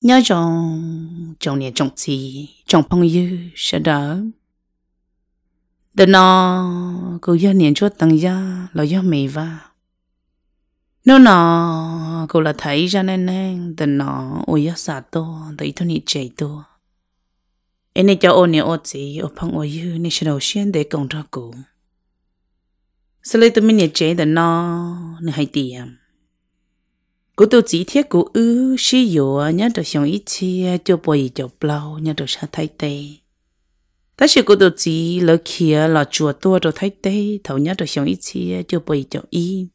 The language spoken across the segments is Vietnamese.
nhớ chồng chồng nhà chồng gì chồng phong yêu sẽ đỡ đợt nó cô gia niệm chúa tăng gia là do mì va nó nó cô là thấy ra nên nên đợt nó ôi gia xả to thấy thôi nhị chạy to anh này cho ôn nhà ôn gì ôn phong ôi yêu nên sẽ đầu xuyên để công ra cụ sau lấy tôi mới nhị chạy đợt nó nên hai tiệm cô tôi chỉ thiết cô ư sử dụng nhớ được xong ít chia cho bồi cho bao nhớ được sa thay tê ta sẽ cú tôi chỉ lỡ kia là chùa tua rồi thay tê thầu nhớ được xong ít chia cho bồi cho y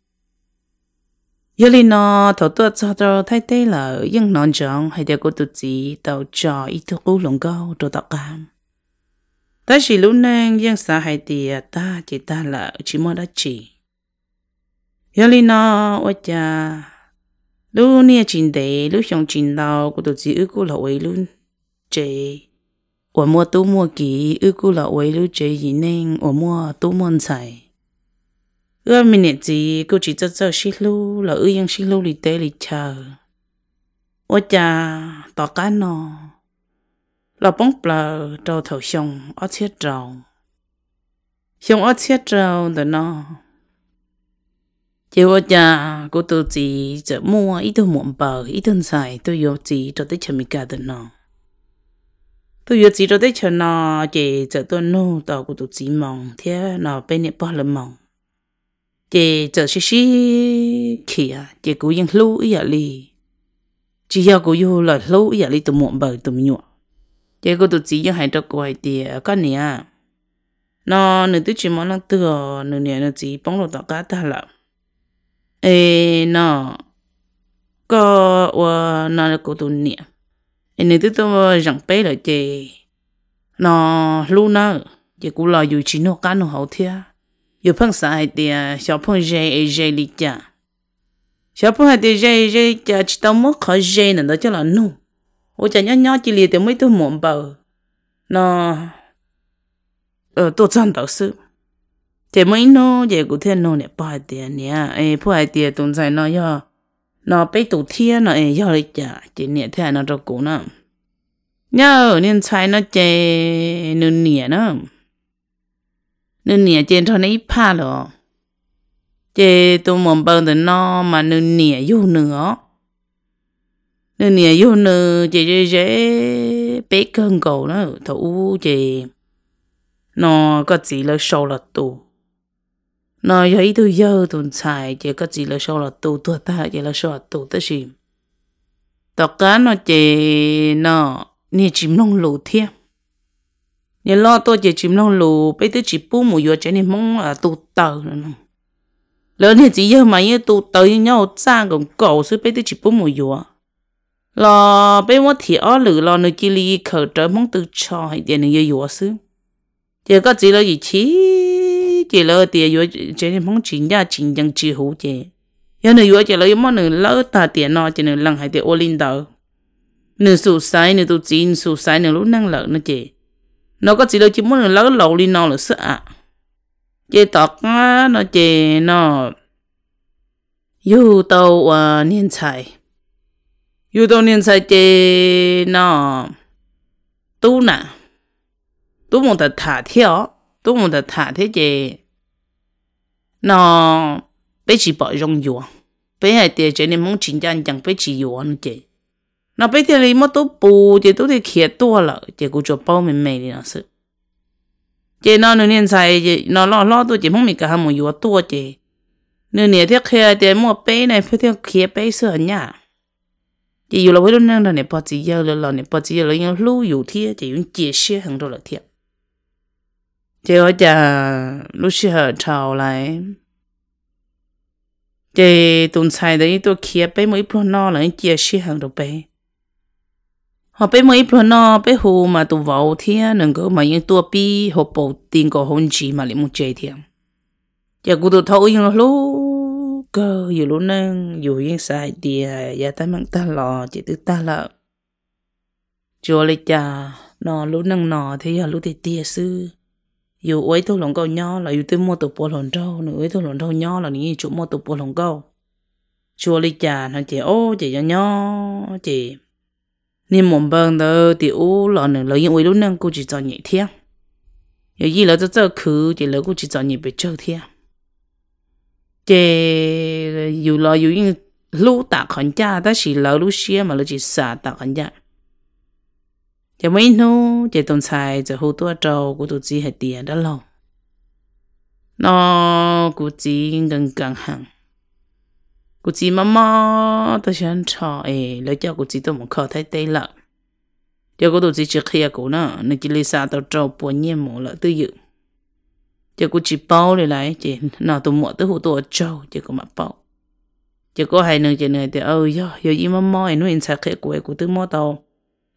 giờ lên nó thầu tua cho rồi thay tê là những nón tròn hay để cô tôi chỉ đầu trò ít thu cú lồng gâu rồi tạo cam ta chỉ lúc nên những xã hay thì ta chỉ ta là chỉ mua đã chỉ giờ lên nó ôi cha lúc nè chín đế lúc xong chín đầu của tổ chức ước của lão ấy luôn chế ở mua tu mua kỳ ước của lão ấy lúc chế gì nên ở mua tu mua xài ước mình nè gì cô chỉ cho cho xích lu là ước yang xích lu lì tê lì chờ ôi cha tỏ cá nọ là bóng bờ trâu thầu xong ở chết trâu xong ở chết trâu đó nọ chỉ có cha cô tôi chỉ chợ mua ít thôi muộn bờ ít thôi xài tôi vô chỉ cho tới chờ mình cả tuần nọ tôi vô chỉ cho tới chờ nọ chỉ chợ tôi nô tàu của tôi chỉ mong thế nọ bên này bao lần mong chỉ chợ xí xí kia chỉ cố yên lưu ít ở li chỉ giờ cố yêu là lưu ít ở li tôi muộn bờ tôi nhọ chỉ cô tôi chỉ yên hai trâu quay tiề con nè à. nó nửa tôi chỉ mong nó tự nửa nè nó chỉ bóng đồ tao cá ta lắm ê nó có và nó là cổ tụ niệm ê tôi tôi ờ, rằng bé là chị nó luôn nó chị cũng là chỉ nó cá nó hậu thia dù phân sai thì 小朋友 ê ê lý cha 小朋友 thì ê ê cha chỉ tao mất khỏi ê nên đó cho là nụ ôi chả nhớ nhớ chỉ liền thì mới tôi muốn bảo nó ờ tôi chẳng đạo sư thế mới nó về cụ thiên nó nè bài tiền nè ai phụ ai tiền tồn tại nó yo nó bị tụ thiên nó ấy yo lấy chả chỉ nè thế nó cho cụ nó nhớ nên sai nó chơi nên nè nó nên nè chơi cho nó ít pa rồi chơi tụ mồm bơm từ nó mà nên nè yêu nữa nên nè yêu nữa chơi chơi chơi bé cơn cầu nó thấu chơi nó có chỉ là sâu là tụ nó ấy tôi giờ tuần xài chỉ có gì là sau là tù tua chỉ là sau là tù ta gì tao nó chỉ nó nè chìm nông lù thiệt nè lo tôi chỉ chìm nông lù bây tới chỉ bu mùi vừa chỉ mong là tù tờ nữa nè lớn chỉ giờ mà như tù tờ như nhau sang còn cổ sư bây tới chỉ bu mùi vừa lo bây mất thì ó lử lo nơi chỉ li khởi trở mong từ trò hay tiền này vừa chỉ có gì là gì chỉ lỡ tiền yo chị nên mong chính gia chính dân chỉ hữu chị yo nữa yo chị lỡ yo mong nữa lỡ ta tiền nó chị nữa lăng hai tiền ô linh đầu nữa sụ sai nữa tu chín sụ sai nữa lúc năng lỡ nữa chị nó có chỉ lỡ chỉ mong nữa lỡ lầu linh nó là sợ ạ chị tọt nó chị nó yêu tàu à niên tài yêu tàu niên tài chị nó tu nè tu mong ta thả theo 都冇得睇啲嘢。那俾只白用藥，俾係啲只你冇錢人人俾只藥呢只。那俾啲你乜都補，只都啲劇多啦，只故作包明明呢事。只那兩年才只那老老多只冇咪個還冇藥多只。兩年啲劇啲冇俾呢，俾啲劇俾上呀。只要落去都兩年八隻藥，兩年八隻藥，兩年老有天，只用解釋很多了天。chị ở nhà lúc xưa hở trào lại chị tuần sai đấy tôi kia bé mấy bữa nọ là chị xí hàng đồ bé họ bé mấy bữa nọ bé hù mà tụ vào thì nâng cơ mà những tua bi họ bỏ tiền của hôn chỉ mà lại muốn chơi thì giờ cô tụ thâu yên lô cơ dù lúc nâng dù yên sai thì giờ ta mang ta lo, chị tự ta lo, chùa lại già, nó lúc nâng nọ thì giờ lúc thì tia sư ấy ấy thôi thôi câu câu. nhau nhau là là tôi mua mua chùa lý cha nó chỉ ô chỉ cho nhau, chỉ, ni mồm bên đó thì ô là nè lấy những lúc nâng cô chỉ cho nhị khứ chỉ chỉ cho nhị bị chơi thiên, chỉ 有了有因路打砍价，但是老路些嘛，路只傻打砍价。giờ mấy nô giờ tồn tại giờ hô tua trâu của tụi chị hệ tiền đó lâu nó của chỉ gần gần hàng, của chỉ mà mò tôi sẽ trò ấy lấy cho của chỉ tôi một khó thấy tê lợ giờ của tụi chị chỉ kia của nó nên chỉ lấy sao tao trâu bốn nhiên mổ lợ tư dự giờ của chỉ bao để lại chị nó tụi mỏ tới hô tua trâu giờ của mà bao giờ có hai nương chị này thì ơi giờ giờ im mà mò ấy nó in sạc kia của của tư mò tao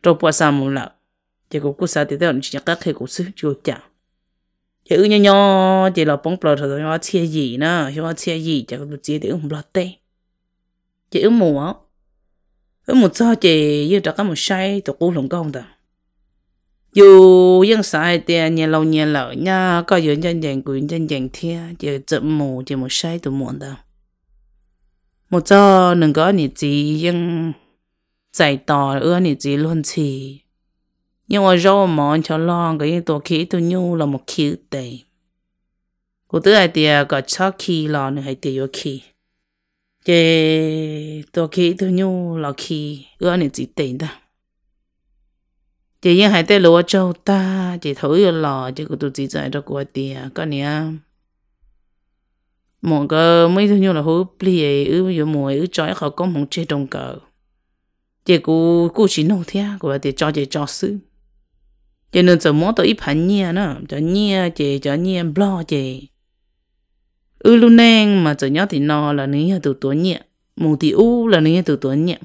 trâu bốn sao mổ lợ chỉ có cú sa thì tao chỉ các khi cú sư chưa chả chỉ ư nhau nhau chỉ là bóng bờ rồi nhau chia gì nữa nhau chia gì chỉ có chia để không lọt tê chỉ ư mùa ư mùa cho chỉ yêu đặt cái một sai tụ cú lồng công đó dù những sai tiền nhà lâu nhà lợ nha có những dân dân quyền dân dân thiên chỉ chậm mù chỉ một sai tụ muộn đó một cho đừng có nhị gì dân giải tỏ ưa nhị gì luôn chỉ nhưng mà rau mòn cho lo cái tổ khí tôi nhu là một khí tệ cô tư ai tiệt có cho khí lo nữa hay tiệt có khí cái tổ khí tôi nhu là khí ưa này chỉ tệ đó cái nhưng hai tiệt lúa châu ta cái thấu yêu lo cái cô tôi chỉ dạy cho cô tiệt, có nè một cái mấy thứ như là hú bì ư ư mùi ư chói khó có một chế trong cờ chế cô cô chỉ nô thea của tiệt cho chế cho sư cho nên giờ mỗi tôi ít phần nhia nó cho nhia chị cho nhia lo chị ư luôn neng mà giờ nhớ thì no là nếu từ tuổi nhẹ mù thì u là nếu từ tuổi nhẹ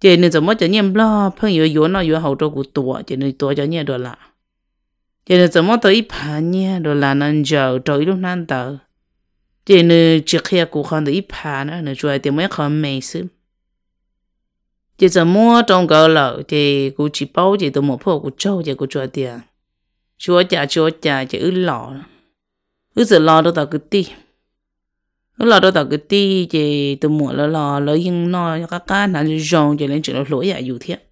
chị nên giờ mỗi cho nhia lo phân yếu yếu nó yếu hậu cho của tuổi chị nên tuổi cho nhia đồ lạ chị nên giờ mỗi tôi ít phần nhia đồ là nên chờ trời lúc nan tờ chị nên trước khi cuộc không được ít phần nữa nên chuối thì mới không mấy sớm chỉ giờ mua trong cái lẩu thì cũng chỉ bao chỉ tôi một phố cũng trâu chỉ cũng cho tiền chúa cha chúa cha chỉ ứ lọ ứ giờ lọ đâu ta cứ ti ứ lọ đâu ta cứ ti chỉ tôi mua lọ lọ lọ yên nó các cá nó rong chỉ lên chỉ nó lỗi giải dụ thiệt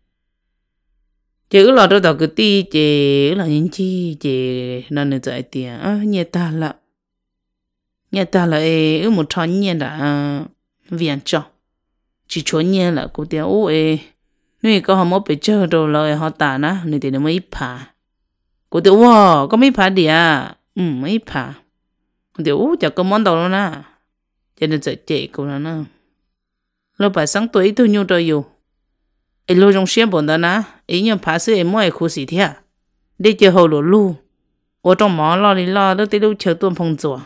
chỉ ứ lọ đâu ta cứ ti chỉ ứ lọ những chi chỉ nó nên giải tiền à nhà ta là nhà ta là ứ một thằng nhà đã à, viện trọng chỉ chỗ nhiên là cô tiếng ô ê nuôi có họ mốt bị chơi đồ lời họ tả na thì nó mới phá cô tiếng wow có mấy phá đi à ừ mấy phá cô tiếng ô chả có món đồ đâu na cho nên sợ chạy cô nó na lúc bà sáng tuổi tôi nhung rồi yêu ấy lúc trong xe bọn đó na ấy nhung phá sự ấy mỗi khu sĩ thiệt để chơi hồ lúa lu ô trong mỏ lo đi lo đó tới lúc chờ tuôn phong chùa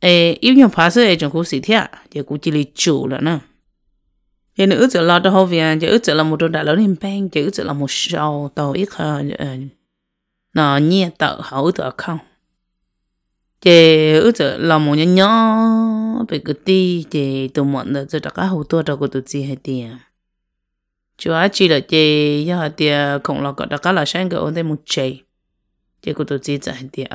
ấy yêu nhung phá sự ấy trong khu sĩ thiệt à? giờ cũng chỉ là chủ là na giờ nữ ước là đâu về chứ ước là một đồ đại lớn niềm bang chứ ước là một sầu tàu ít hơn ờ, nó nhẹ tợ hậu tợ không giờ ước là một nhân nhỏ bị cứ ti giờ tụi mọi người giờ đặt cái hậu tua đâu có tụi gì hay tiền chúa chỉ là giờ giờ tiền cũng là có đặt cái là sáng cái ổn định một chơi giờ có tụi gì giờ hay tiền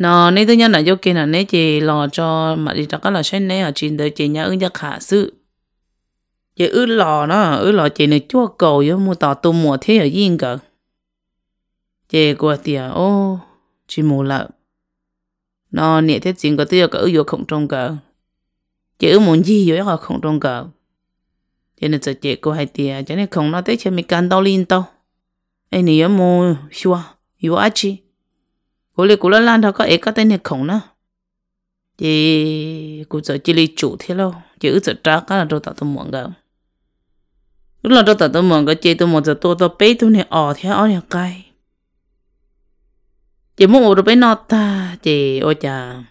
nó nên thứ nhất là do kia là nên chỉ lo cho mà đi chắc là xem nên ở trên đời chỉ nhà ứng giác khả sự chỉ ư lò nó ư lò chỉ nên chua cầu với mua tỏ tu mùa thế ở yên cả, chỉ qua tiền à, ô chỉ mua lợ nó nhẹ thế chuyện của tôi cả ư vô không trong cơ chỉ ư muốn gì vô không trong cơ cho nên sợ chị qua hai tiền à, cho nên không nói tới cho mình can đau linh tao anh này mua xua yêu chi cô lê cô lá lan đó có ấy có tên nhật khổng nữa chị cô sợ chỉ lì chủ thế lâu chị ước giờ trá cái là đồ tạo tôi muốn gạo lúc là đồ tạo tôi muốn cái chị tôi muốn giờ tôi tôi bế tôi này ở thế ở nhà cái chị muốn ở được bế nó ta chị ôi chà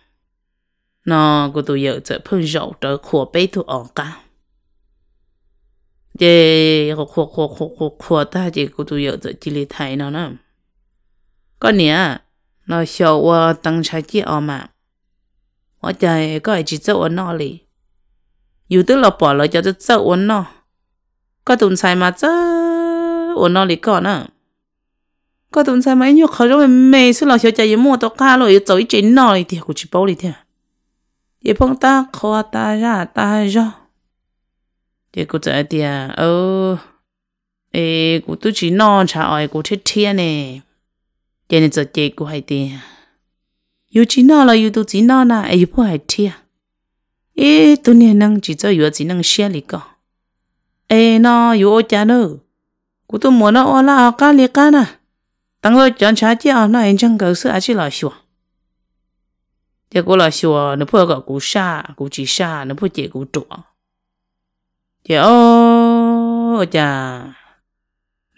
nó cú tôi giờ sẽ phun dầu trở khổ bế tôi ở cả chị khổ khổ khổ khổ khổ ta chị cú tôi giờ sẽ chỉ lì thấy nó nữa có nghĩa nó hiểu và ờ, tăng trái chi ở mà ở trời có chỉ cho ở nó lì dù tức là bỏ lại cho cho cho ở nó có tụng sai mà cho ở nó lì có nữa có tụng sai mà nhớ khó rồi mẹ xí là hiểu chạy mua tao cá rồi chạy chín nó lì thì cũng chỉ bảo lì thế vậy phong ta khó ta ra ta ra thì cũng chạy tiền ờ ê cũng tôi chỉ non chả ai cũng thích thiên này cho nên giờ chị của hai tiền yêu chỉ nó là yêu tôi chỉ nó là ai yêu phụ hai tia ê tôi nên năng chỉ cho yêu chỉ năng xe lì cả ê nó yêu ô cha nó của tôi muốn nó ô là cá lì cá nè tăng rồi chọn trái chứ nó anh chẳng cầu sự ai chỉ là xua giờ cô là xua nó phụ cả cú xa cú chỉ xa nó phụ chị cú trụ giờ ô cha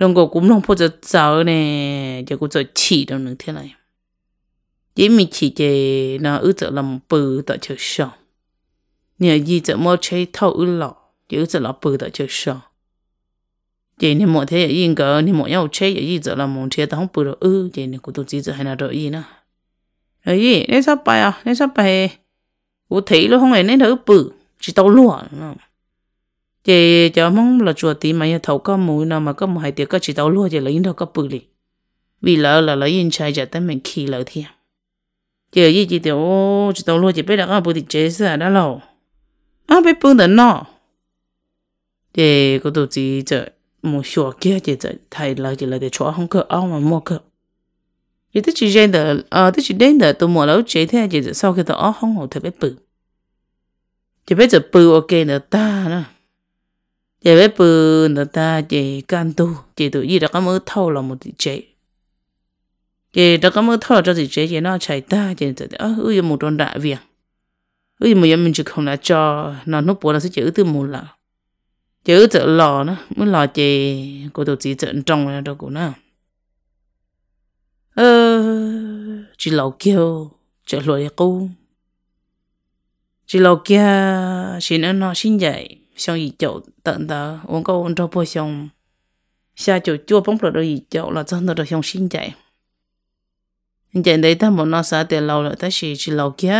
龙果古龙破着走呢，结果就气到能天来。chỉ mi chỉ chế nó ư trợ làm bự tại chỗ sọ nhờ gì trợ mua chế thâu ư lọ chỉ ư trợ bự tại chỗ sọ chỉ nên mọi thế yên cỡ nên mọi nhau chế gì trợ làm muốn chế tao bự rồi ư chỉ nên cũng tổ chức hay là rồi gì nữa rồi gì nên à nên sao bài cụ thấy luôn không ấy nên thử bự chỉ tao luôn chị cho mong là chùa tí mà thầu có mũi nào mà có mũi hay tiệc có chỉ tàu luôn chị lấy đâu có bự đi vì lỡ là lấy in chai chả tới mình khi lỡ thiệt chị gì chị tiểu chỉ tàu luôn chỉ biết là có bự thì chế sẽ đã lâu à biết bự đến nọ chị có tụ chị chợ một số kia chị chợ thầy là chị là để chó không có ao mà mua cơ chị thích chị gen đờ ờ thích chị đến đờ tụ mua lâu chế thế chị sau khi tao không hổ thật biết bự chị biết giờ bự ok nữa ta nữa giờ bé bự người ta chế can tu chế tụi gì đó có mơ thâu là một chế chế đó có mơ thâu cho thì chế chế nó chạy ta chế tự ơ ư một đoạn đại việc ư một giờ mình chỉ không là cho nó nó bố là sẽ chữ từ một là chữ tự lò nó mới lò chế của tụi chỉ trận trong là đâu của nó ơ chỉ lầu kêu chợ lùi cô chỉ lầu kia xin nó nó xin dạy xong gì chỗ tận đó uống câu uống cho bôi xong xa chỗ chua bóng rồi gì chỗ là chân rồi xong xin chạy chạy đấy ta muốn nó xa tiền lâu rồi ta chỉ chỉ lâu kia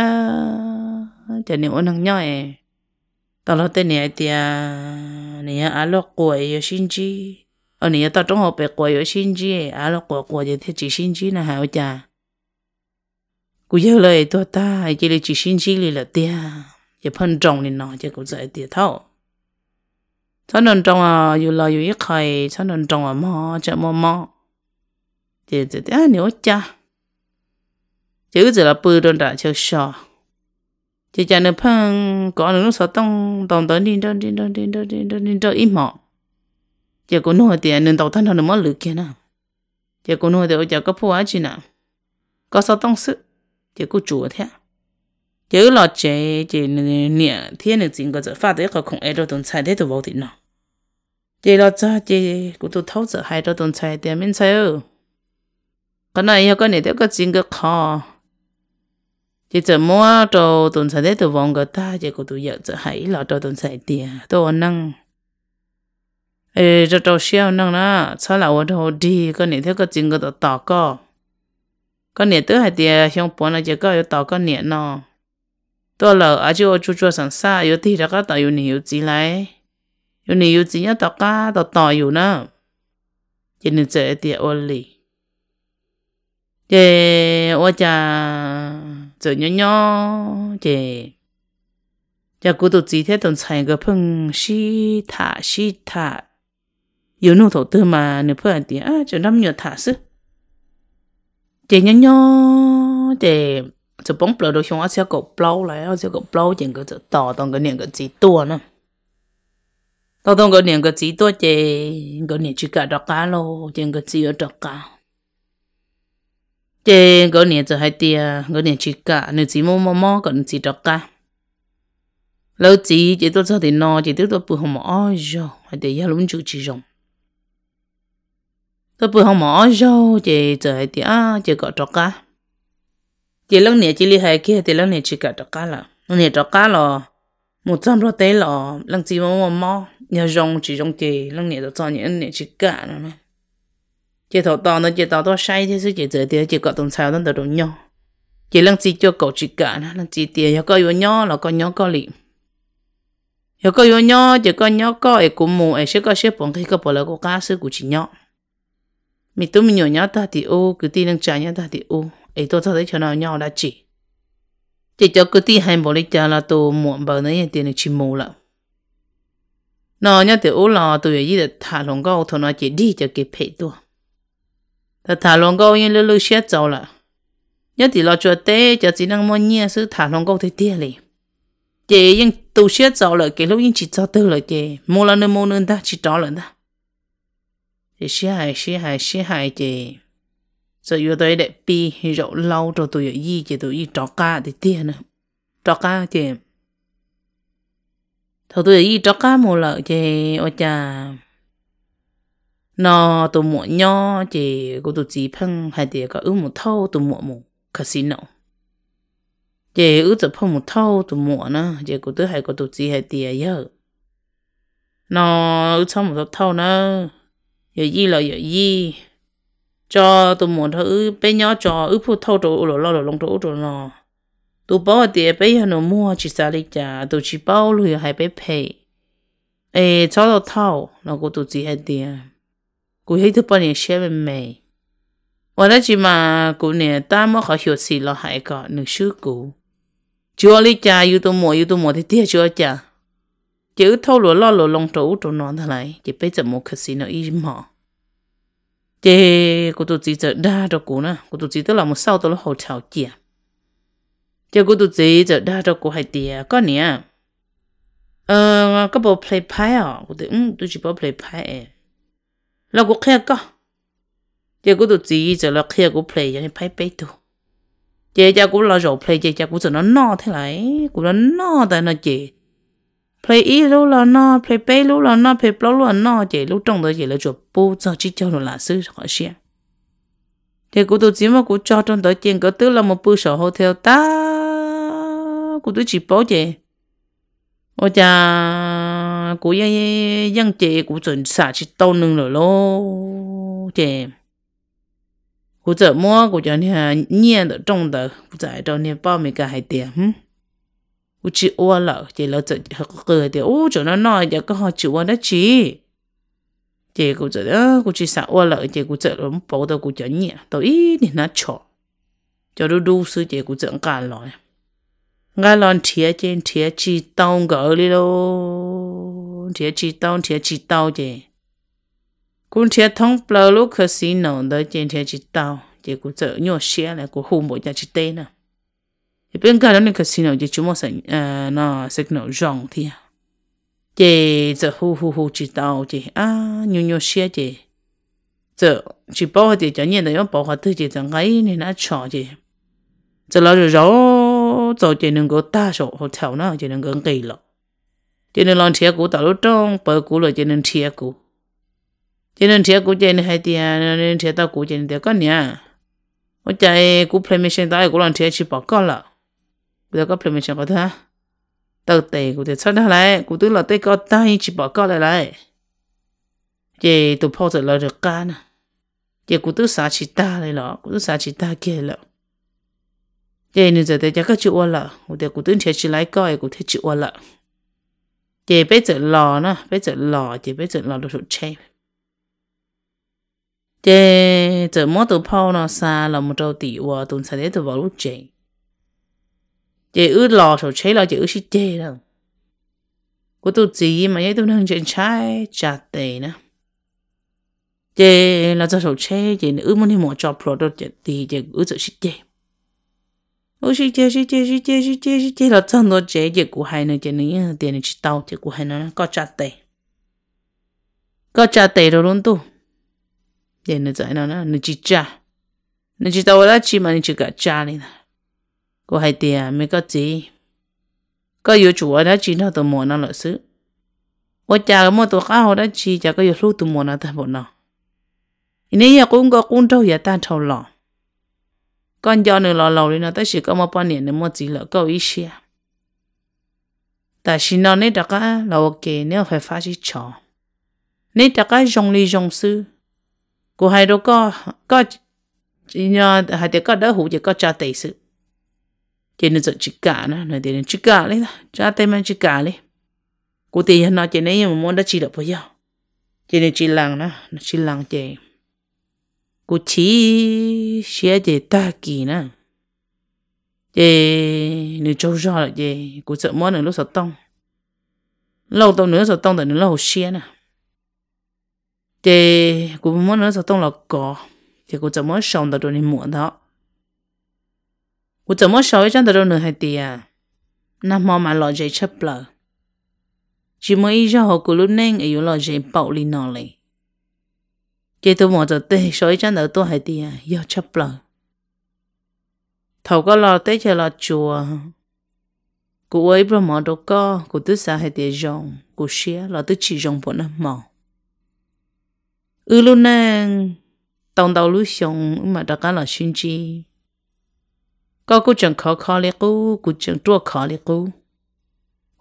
chạy nếu uống năng nhau ấy tao lo tên này thì này à lo quậy xin chi ở này tao trong học bé quậy xin chi à lo quậy quậy thì chỉ xin chi là hảo cha cú giờ lời tôi ta chỉ là chỉ xin chi là tia chỉ phân trọng nên nó chỉ cũng dạy tia thao ฉันนนตรงอ่ะอยู่รออยู่อีกใครฉันนนตรงอ่ะมอจะมอมอเดี๋ยวจะเดี๋ยวเหนียวจ้ะจะก็จะละปืนโดนด่าเชียวชอจะจะเนื้อพังก่อนหนึ่งสอต้องตองตอนดินตอนดินตอนดินตอนดินตอนดินตอนอีหมอจะกูนัวเตียหนึ่งตอกท่านทอนมอหรือแค่น่ะจะกูนัวเตียวจะก็พูดว่าจีน่ะก็สอต้องซื้อจะกูจั่วแท้ chứ là chế chế nè thiên nữ chính có giờ phát được có không ai đâu tồn tại thế đồ vô thì nó chế là cho chế cũng đồ thấu giờ hai đâu tồn tại thì mình sao cái này có này đấy có chính cái khó chế giờ mua đồ tồn tại thế đồ vong cái ta chỉ cũng đồ giờ giờ hai là đồ tồn tại thì tôi năng ê cho đồ năng đó sao là ở đâu đi cái này thế có cái đó tao cái này tôi hai thì không bỏ nó chỉ có tao có nhẹ nó ตัวเราอาจจะจู่จู่สังสาอยู่ที่แล้วก็ต่ออยู่หนิวจีไรอยู่หนิวจีเนี่ยต่อก้าต่อต่ออยู่นะจะนึกเจอเตียโอลีเจว่าจะเจอเนาะเจจะกูตัวจีเท่ตอนใช้ก็เพิ่งชีถาชีถาอยู่นู่นถูกตัวมาเนี่ยเพื่อนเตียอ่ะจะน้ำหยดถาซึเจเนาะเจ这帮不都像我小狗包来，我小狗包见个这大当个两个几多呢？大当个两个几多的，个年纪干到干喽，见个只有到干。这个年子还爹，个年纪干，你只摸摸摸个年纪到干。老子这都差点孬，这都都不好嘛，哎呦，还得一轮就几种。都不好嘛，哎呦，这这还爹啊，这个到干。chỉ lâu nè chỉ li hai kia thì lâu nè chỉ cả trắc cá là nè trắc cá là một trăm lo tới là lần chỉ mà mà nhớ rong chỉ rong kì lần nè cho nè nè chỉ cả nữa nè chỉ thầu to nó chỉ to to say thì sẽ chỉ giờ thì chỉ có đồng sao nó được nhau chỉ lần chỉ cho cậu chỉ cả nè lần chỉ tiền có yêu nhau là có nhau có liệm yo có yo nhỏ chỉ có nhỏ có ai cũng mua ai sẽ có sẽ bằng cái cái bỏ lại có cá sẽ cũng chỉ nhỏ mình tôi mình nhỏ nhỏ ta thì ô cứ tin đang trả nhỏ ta thì ô ấy tôi thấy cho nó nhau đã chỉ chỉ cho cái tí hành bỏ lịch cho là tôi muộn bờ nấy tiền được chìm mù lắm nó nhớ từ ố lò tôi ấy được thả lồng gấu thôi nó chỉ đi cho kịp phê tôi thật thả lồng câu như lưu lưu xét rồi là nhớ thì lo cho té cho chỉ năng mua nhia sự thả lồng gấu thế tiền liền chị nhưng tu xét rồi là cái lúc nhưng chỉ cho tư là chị mua lần nữa mua lần ta chỉ cho lần ta chị xí hài xí hài xí chị 所以对的比肉捞着都有意见，都一找家的店呢，找家的。头都一找家木了，这我家，那都木鸟，这我都只碰还得个有木头都木木，可惜呢。这有只碰木头都木呢，这我都还我都只还得有。那有草木头呢，有意了有意。cho tụi muốn thử bé nhỏ cho ướp phụ thâu đồ lỗ lỗ lông đồ đồ nó tụi bảo tiệt bé hà nó mua chỉ xả đi chả tụi chỉ bảo lùi hai bé phê ê cho đồ thâu nó cũng tụi chỉ hai tiệt cũng hết thứ bao nhiêu xe với mày và đó chỉ mà cũng nè ta mới khỏi hiểu gì lo hại cả nửa sư cũ chưa lý cha yêu tụi mua yêu tụi mua thì tiệt chưa chả chữ thâu lỗ lỗ lông đồ đồ nó thế này chỉ bé chậm một cái gì nó im mỏ chế cô tôi chỉ chờ đa cho cô nè cô tôi chỉ tức là một sau tôi là hồ chảo chìa chế cô tôi chỉ chờ đa cho cô hai tiề có nè ờ có bộ play pie à cô tôi um tôi chỉ bộ play pie là cô khe có chế cô tôi chỉ chờ là khe cô play cho nên play pie tu chế cha cũng là rồi play chế cha cô sợ nó no thế này cô nó no tại nó chế play ý lú là nó play bay lú là nó play blog lú là nó chỉ lú trong đó chỉ là chuột bù cho chỉ cho nó là sư khỏi xe thì cụ tôi chỉ mà cụ cho trong đó tiền có tức là một bù sổ hotel ta cụ tôi chỉ bảo chị ôi cha cụ dân dân chị cụ chuẩn xả chỉ tao nương rồi lô chị cụ chợ mua cụ cho nhà nhiên được trong đó cụ giải cho nhà bao mình cái hai tiền u chỉ ô lợ chỉ lợ chỉ họ cười thì ô chỗ nó nói giờ có họ chịu ô đó chỉ chỉ cũng chỉ đó cũng chỉ sợ ô lợ chỉ cũng chỉ lắm bảo đâu cũng chỉ nhẹ tôi ít thì nó chọ cho nó đủ sự chỉ cũng chỉ cả rồi ngài lon thiệt trên thiệt chỉ tao gỡ đi đâu thiệt chỉ tao thiệt chỉ tao chứ cũng thiệt thông bờ lúc casino đó trên thiệt chỉ tao chỉ cũng chỉ nhỏ xe này cũng hùng mỗi nhà chỉ tên à e pe ga ne casino je chumo sa na signal jong ti je ze hu hu hu chỉ tao je a nyu nyu xie je ze chi bao de jian nian de yang bao hua de je zang gai ne na chao je ze lao zhe rao zao je neng ge da shou hotel na je neng ge gei lo je neng lang tie gu da lu zhong bao gu le je neng tie gu je neng tie gu je ne hai dia neng tie da gu je ne de ga nian 我在古 play 没现在，古人天气报告了。bây giờ có phần mình chẳng có thế tao tệ của tao chắc đó lại của tôi là tôi có tay chỉ bỏ có lại lại chị tụi phô rồi là được can à. chị của tôi xả chỉ ta lại lọ của tôi xả chỉ ta kia lọ chị nên giờ tao chắc có chịu lọ của tôi của tôi chỉ chỉ lại coi của tao chịu lọ chị bây giờ lò nó bây giờ lò chị bây giờ lò được thuộc chém chị giờ mỗi tụi phô nó xa là một trâu tỷ và tụi xả để tụi vào lúc chém chị ư lò sổ chế là chị ư xí chê đâu cô tôi gì mà ấy tôi đang chuyện trái trả tệ nữa chị là cho sổ chế chị ư muốn đi mua cho pro đó chị thì chị ư sổ xí chê ư xí chê xí chê xí chê xí chê xí chê là chân đó chế chị của hai nữa chị nữa ờ, tiền chị tàu chị của hai nữa có trả tệ có trả tệ rồi luôn tôi tiền nữa chạy nó nữa chỉ trả nó chỉ tao là chị mà nó chị cả trả đi nữa cô hay tiền mới có gì có yêu chúa đã chỉ nó tụi mồ nó lợi sự ô cái mà tụi khao đã chỉ chả có yêu lúc tụi mồ nó ta bộ nào. nên giờ cũng có cũng đâu giờ ta thâu lọ con do nữa lọ lầu đi nó tới chỉ có một bao nhiêu nữa một chỉ lỡ câu ý xia ta xin nó nên đặt cái là ok nếu phải phát chỉ cho nên đặt cái dùng lý dùng sư cô hay đâu có có chỉ nhờ hai đứa có đỡ hủ chỉ có cha tỷ sự nên giờ chỉ cả nè nó tiền chỉ cả lấy cha tay mà chỉ cả đấy, cô tiền nói nó đấy nhưng mà muốn đã chỉ được bây giờ chỉ nên chỉ lằng nữa, nó chỉ lằng chị cô chỉ xé chị ta kỳ nữa, chị nếu trâu ra lại chị cô sợ món này lúc sợ tông lâu tông nữa sợ tông tại nữa lâu xé nè chị cô muốn nữa sợ tông là có, thì cô sợ món sống tại đồ này muộn đó 我怎么少一张的肉呢？还低呀？那妈妈老在吃不了，只么一张好咕噜呢，也有老在包里拿嘞。这都忙着对，少一张的多还低呀，要吃不了。头个老对着老做，古我一不忙着搞，古都啥还得用，古些老都只用不那忙。ừ lúc nè tông đầu lúc xong mà đã cả là xin chi có cú chẳng khó khó lấy cú cú chẳng chua khó lấy cú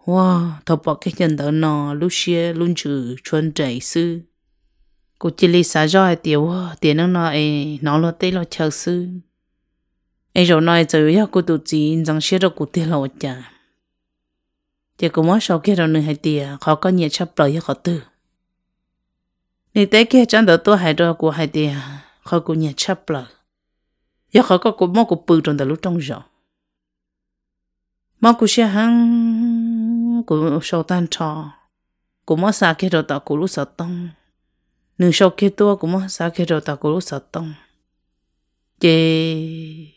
wow thọ bỏ cái nhân đó nọ lúc xưa luôn chữ chuẩn chạy sư cú chỉ lấy xả ai tiểu tiền nó nọ ấy nó lo tê lo chờ sư ấy rồi nói rồi yêu cú tụ chỉ rằng xưa rồi cú tê lo chả thì cú mới sau kia rồi nữa hay tiệt khó có nhiệt chấp lời khó tư nên tới kia chẳng đỡ tôi hay rồi cú hay tiệt khó cú nhiệt chấp lời giờ khó có cô mò cô bự trong đó lúc trong gió mò cô xe hăng cô sầu tan trò cô mò xa kia rồi tạo cô lúc sợ tông nửa sau kia tua cô mò xa kia rồi tạo cô lúc sợ tông chị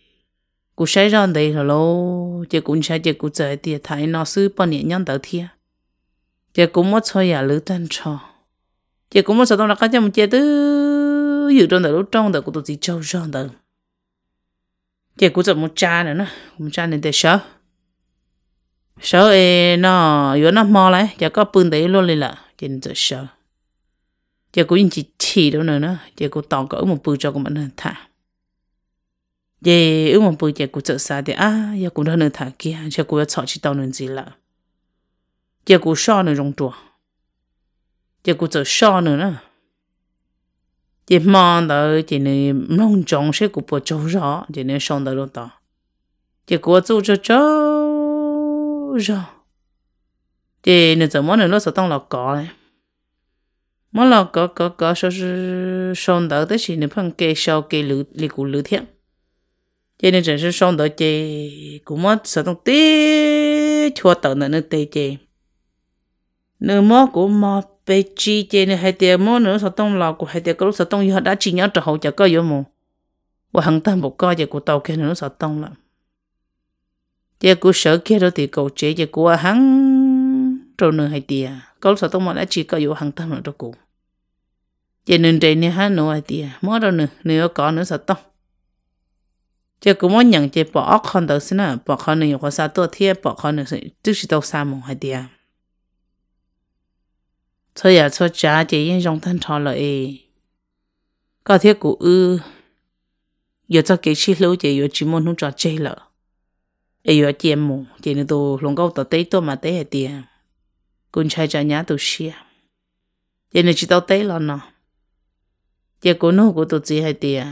cô xe ra đây rồi lô chị cũng say chị cũng chơi tiền thấy nó sư bao nhiêu nhân đầu thiên chị cũng mất chơi nhà lữ tan trò chị cũng mất sợ tông là cái gì mà chị tư dự trong đầu lúc trong đầu cô tụi chị trâu ra đầu thì cũng giống một cha nữa nó cha này để sợ sợ ấy nó yếu nó mò lại giờ có bưng đấy luôn lên là chỉ nên sợ giờ cũng chỉ chỉ đâu nữa giờ cũng tòng cỡ một bự cho của mình thả giờ ước bự giờ cũng sợ xa thì à giờ cũng đâu nữa thả kia giờ cũng sợ chỉ tao nữa gì giờ cũng sợ nữa rong chuột giờ cũng sợ sợ nữa nữa chỉ mong đó chỉ nên nông trồng sẽ cũng bỏ chỗ rõ chỉ nên sống đó luôn đó chỉ có chỗ cho chỗ rõ chỉ nên 怎么能落手当老高嘞？mà là có có có số sống đó đó chỉ nên phân cái sau cái lữ lữ của lữ thiên cho nên chỉ sống đó chỉ cũng mất sợ tông tê chua tờ nữa nữa tê chỉ nữa mất cũng mất bây chi chế này hai tiền mua nữa sao tông lò của hai tiền có lúc sao tông đã chỉ nhớ trở hậu chả có yếu mù và hàng tam bộ coi chả của tàu kia nữa sao tông lắm Giờ của sở kia đó thì cầu chế giờ của hắn trâu nửa hai tiền có lúc sao tông mà đã chỉ có yếu hàng tam nữa đâu cụ Giờ nên trên này hắn nữa hai tiền mua đâu nữa nếu có nữa sao tông Giờ cũng muốn nhận chả bỏ óc con đầu xin à bỏ con này có sao tôi thiết, bỏ con này tức là tàu xa mù hai tiền cho giờ cho cha chỉ yên rong thân trò lại có thiết của ư giờ cho cái chi lâu chỉ giờ chỉ muốn nó trò chơi lợ ai giờ chỉ mù chỉ nên tôi lòng câu tao tới tôi mà tới hết tiền cũng chơi cho nhà tôi xia chỉ nên chỉ tao tới là nó chỉ có nó của tôi chỉ hệ tiền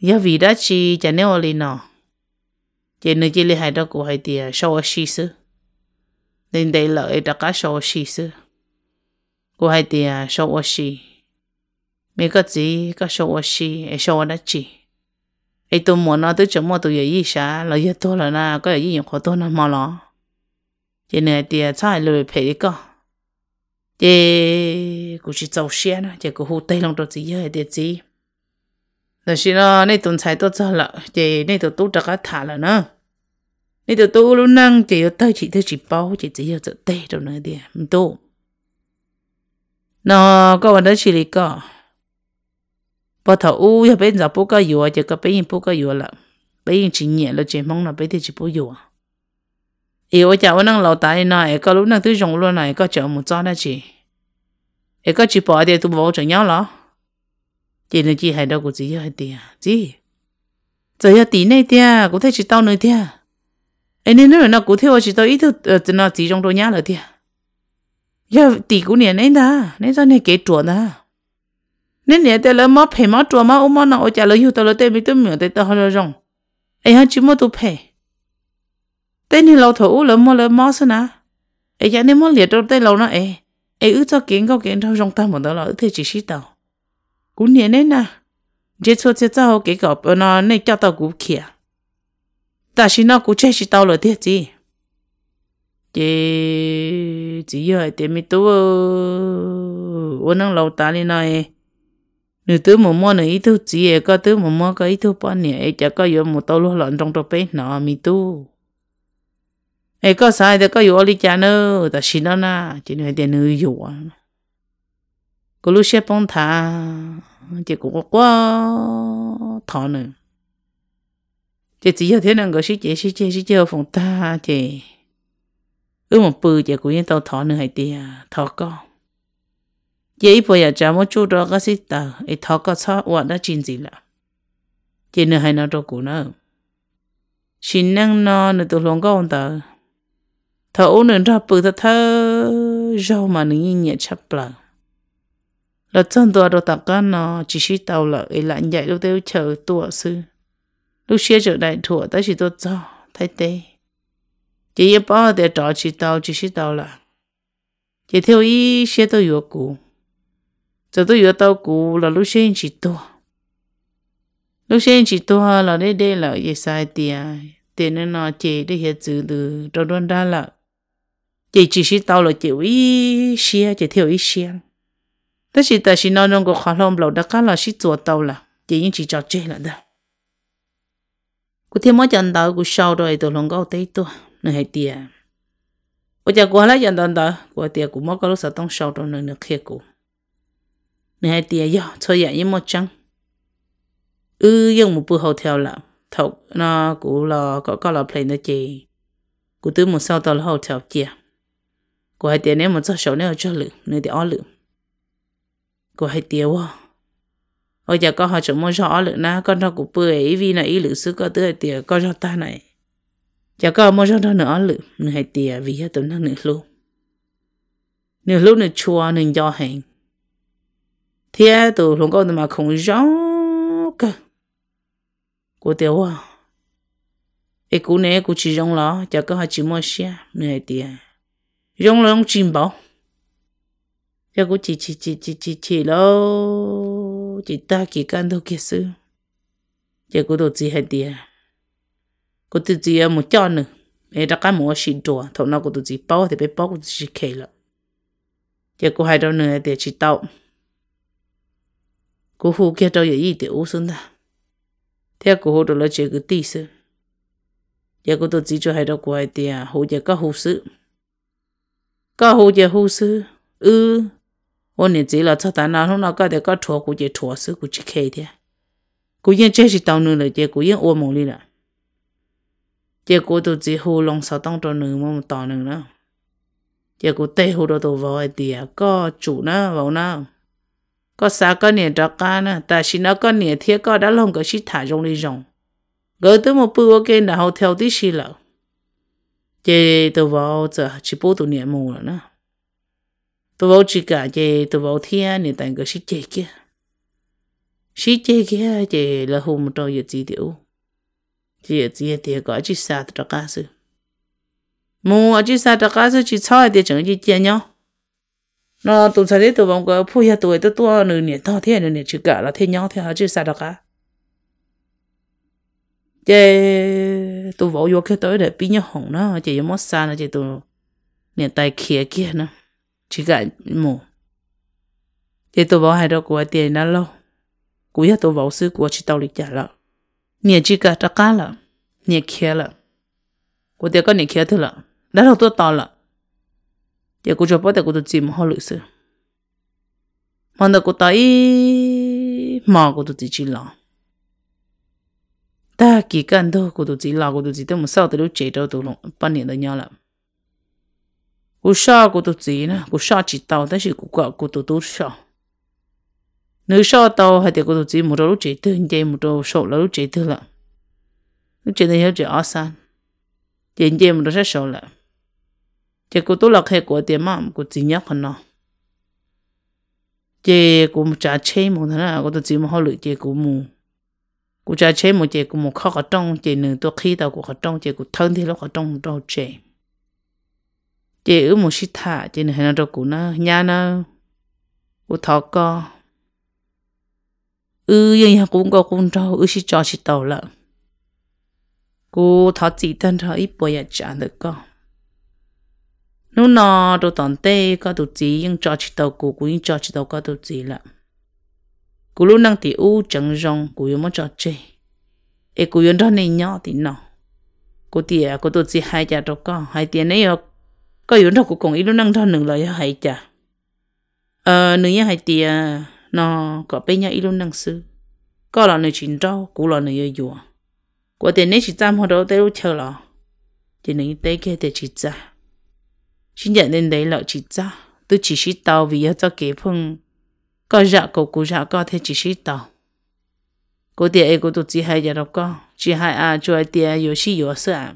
giờ vì đó chi chả nếu là nó chỉ nên chỉ lấy hai đó của hai tiền sau đó xí xứ nên đây là đã cá sổ xì sư. Cô hai tìa sổ ô xì. Mấy cái gì cá sổ ô xì, ấy sổ đã chỉ. Ấy tôi muốn nó tới chấm mua tôi dạy gì xa, là dạy tôi là na, có dạy gì khó tôi nó mò lọ. Chị này tìa chạy lười phê đi cơ. Chị, cô chỉ dầu xe nó, chị cô hù tây lòng đồ gì hơi tìa gì. Rồi xin nó, này tuần chạy tôi cho lợi, chị này tôi tốt đã cá thả là nữa. 你就多路能只有带起的是包，只只有这带着那点唔多。那个我那起里个，把头乌也被人不个油啊，这个被人不个油了，被人几年了，解梦了，被的就不油啊。哎，我讲我能老大那，哎个路能对中路那，哎个叫么早那去，哎个去包的都冇重要了。chỉ là chỉ hay đâu của chỉ hay tiền chỉ, giờ tiền này tiền cũng thấy chỉ tao nữa tiền anh nên nói nó cụ thể chỉ tôi ý thức ờ, nó chỉ trong đôi nhá là thiệt giờ tỷ cũng nè nên ta nên ra này kế chuẩn ta nên nè tới là mất phải mất chuẩn mà ôm mà nó ở trả lời hiểu tới là tới mình tới miệng tới tới họ là rong ai hả chỉ mất tu phải tới nè lâu thổ là mất là mất sao nè ai giờ nên mất liệt đâu tới lâu nó ai ai ước cho kiến có kiến trong rong ta một đó là ước thế chỉ xí tàu cũng nè nên nè chỉ số chỉ cho kế cọp nó nên cho tàu cũng kia ta chỉ nó cũng chơi chỉ tao là thiệt gì chỉ chỉ giờ thì mình tu ôn năng lâu ta đi này nửa thứ một món này ít thứ chỉ có thứ một món cái ít thứ bao nhiêu chắc có giờ một tao luôn lợn trong đó bếp nào mình tu ai có sai thì có giờ đi cha nữa ta chỉ nó na chỉ nói tiền nữ dụ cô lúc xếp bông thả chỉ có quá thằng nữa chị chỉ giờ thế nào gọi sĩ chị sĩ chị sĩ chơi phòng ta chị ư một bự chị cũng yên tao thọ nữa hay tiền thọ con chị bây giờ chả một chút đó cái sĩ tờ ít thọ có sao chị nữa hay nói đâu cũng nữa xin năng nó nữa tụi lòng con tờ thọ uống nữa ra bự thật thơ rau mà nữa nhẹ chập lờ là chân tôi đâu tặng cái nó chỉ xí tàu là ít lại dạy đâu theo chờ tôi sư lúc xưa trở lại thua tới chỉ tôi cho thấy tê chỉ yêu bỏ để trò chỉ tao chỉ chỉ tao là chỉ theo ý xưa tôi yêu cũ giờ tôi yêu tao cũ là lúc xưa chỉ tôi lúc xưa chỉ tôi là đây đây là gì sai tiền tiền nên nó chỉ để hiện chữ từ trong đơn đa là chỉ chỉ chỉ tao là chịu ý xưa chỉ theo ý xưa tất nhiên ta chỉ nói nó có khả năng lâu đã cả là chỉ 做到了，只因只做这了的。กูเทียมว่าจันดากูชาวด้วยตัวลงก็เตยตัวนึกให้เตียกูจะกูอะไรจันดันดากูเตียกูมอก็รู้สึกต้องชาวตัวนึงนึกเขียกูนึกให้เตียย่อช่วยยังมอจังเออยังมุปูเขาเทียวละทอกนะกูรอก็ก็รอเพลงนะเจกูตื้อมุดเศร้าตอนเขาเทียวเจียกูให้เตียเนี่ยมันจะชาวเนี่ยจะหลือเนี่ยเตียอ้อหลือกูให้เตียว่า Ôi giờ có họ chỗ mua rõ lửa ná, con nó cũng ấy vì này lửa xứ có tươi tìa con cho ta này. Giờ có mua rõ đó nữa lửa nửa hay tìa vì hết tụi nó nửa luôn. Nửa lúc nửa chua nửa do hành. Thế tụi luôn con mà không rõ cơ. Cô tiểu à. Ê cú nè cú chỉ rong ló giờ có họ chỉ mua xe nửa hay tìa. Rong ló chim bảo. Giờ cú chỉ chỉ chỉ chỉ chỉ chỉ lâu đâu chị ta chỉ can đâu kia sư chị cô đồ gì hết đi à cô tự gì à một chọn nữa mẹ đã cái mua xin đồ thằng nào cô tự gì bao thì bé bao cô chỉ kể là chị cô hai đâu nữa để chị tao cô hú kia đâu vậy thì u xuống ta theo cô hú đó là chị cứ tí sư chị cô tự gì cho hai đâu cô hai đi à hú chị có hú sư có hú chị hú sư ừ 我年纪了，操蛋了，弄那个的个拖，估计拖死估计开的，估计这是到你了的，估计我梦里了，结果都只好弄啥当着你么当你了，结果对后头都玩的，个主呢玩呢，个啥个年着干呢，但是那个年天个的弄个是太容易用，我都没被我给然后挑的是了，这都玩着，只不都年末了呢。tôi vô chỉ cả chị tôi vô thiên thì tại cái sĩ chế kia sĩ chế kia chị là hôm trâu giờ gì tiểu chị chị thì có chỉ sát cho cá sư mua chỉ sát cho cá sư chỉ cho thì chẳng chỉ chơi nhau nó tụi sao đấy tụi bọn cái phu nhà tụi tôi tua nửa 年到天 nửa 年去 cả là thiên nhau thiên chỉ sát cho cá chị tụi vô vô cái tới để bị nhau hỏng nó chị mất xa nó chị tụi nè tay kia kia nữa chỉ cả mù thì tôi bảo hai đó của tiền đó lâu cú ya tôi bảo sư của chị tao lịch trả lợ nhà chỉ cả trả cá lợ nhà kia lợ cô tiền có nhà kia thôi lợ đã lâu tôi tao lợ thì cô cho bảo thì cú tôi chỉ một họ lịch sư mà đó cô tao ý mà cú tôi chỉ lợ ta kỳ căn thôi cô tôi chỉ lợ cô tôi chỉ tôi một sao tôi đâu chế đâu tôi lộn bao nhiêu đó nhau lắm cú so cú tụ gì nè cú so chỉ tàu đó là cú gọi cú tụ tụ so nếu so tàu hay thì cú tụ gì một đầu lúc chỉ tư như một đầu sổ là lúc chỉ tư là lúc chỉ tư hiểu chỉ ở san chỉ như một đầu sẽ sổ là chỉ cú tụ là khi của tiền mà cú chỉ nhớ còn nó chỉ cú trả chế một thằng là cú tụ gì mà họ lựa chỉ cú mù cú trả chế một chỉ cú một khó khăn trong chỉ nửa tôi khi tàu cú khó trong chỉ cú thân thì nó khó trong đâu chế chị ư một xí thả chị này nó đâu cũng nó nhà nó u thọ co ư yên nhà cũng có cũng đâu ư xí cho xí tàu lợ cô thọ chị thân thọ ít bồi nhà dạ trả được co nó nó đồ tòn tê có tụ chị nhưng cho chị tàu cô cũng cho chị tàu có tụ chị lợ cô luôn năng thì u chẳng rong cô yêu mất cho chị ê cô yêu đó này nhỏ thì nó cô tiệt cô tụ chị hai cha đâu co hai tiền này có yếu đâu cũng còn ít năng thôi nừng lời hay chả ờ nửa nhà hay tiề nó có bên nhà ít năng sư có là nửa chuyện trâu cũng là nửa dùa của tiền nấy chỉ trăm hồi đó tới lúc lọ thì nửa tới kia thì chỉ ra xin nhận đến đấy là chỉ ra tôi chỉ sĩ tàu vì ở cho kế phong có dạ cổ cụ dạ có thể chỉ sĩ tàu cô tiề ấy cô tôi chỉ hay giờ đâu có chỉ hay à cho tiề yếu sĩ yếu sợ